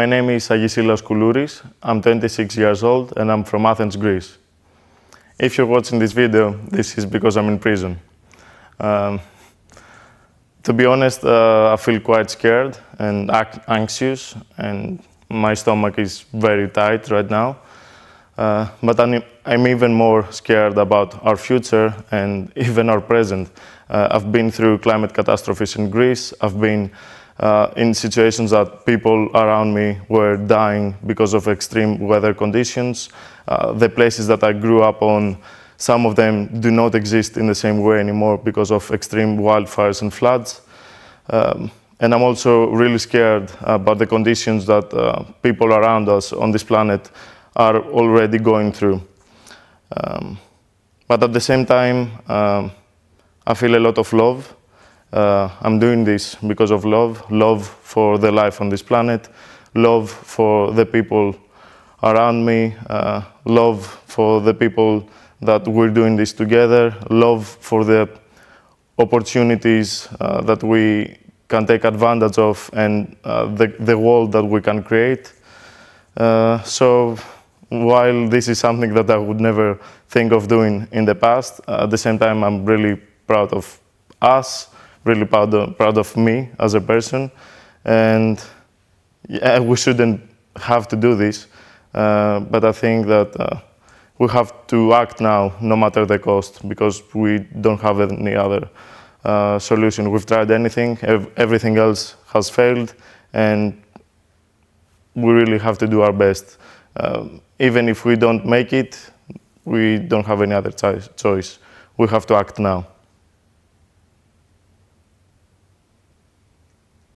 My name is Agisilas Koulouris. I'm 26 years old and I'm from Athens, Greece. If you're watching this video, this is because I'm in prison. Um, to be honest, uh, I feel quite scared and anxious and my stomach is very tight right now. Uh, but I'm, I'm, even more scared about our future and even our present. Uh, I've been through climate catastrophes in Greece. I've been uh, in situations that people around me were dying because of extreme weather conditions. Uh, the places that I grew up on, some of them do not exist in the same way anymore because of extreme wildfires and floods. Um, and I'm also really scared about the conditions that uh, people around us on this planet are already going through. Um, but at the same time, um, I feel a lot of love uh, I'm doing this because of love, love for the life on this planet, love for the people around me, uh, love for the people that we're doing this together, love for the opportunities uh, that we can take advantage of and uh, the, the world that we can create. Uh, so while this is something that I would never think of doing in the past, at the same time I'm really proud of us, really proud of, proud of me as a person. And yeah, we shouldn't have to do this. Uh, but I think that uh, we have to act now, no matter the cost, because we don't have any other uh, solution. We've tried anything, ev everything else has failed, and we really have to do our best. Um, even if we don't make it, we don't have any other choice. We have to act now.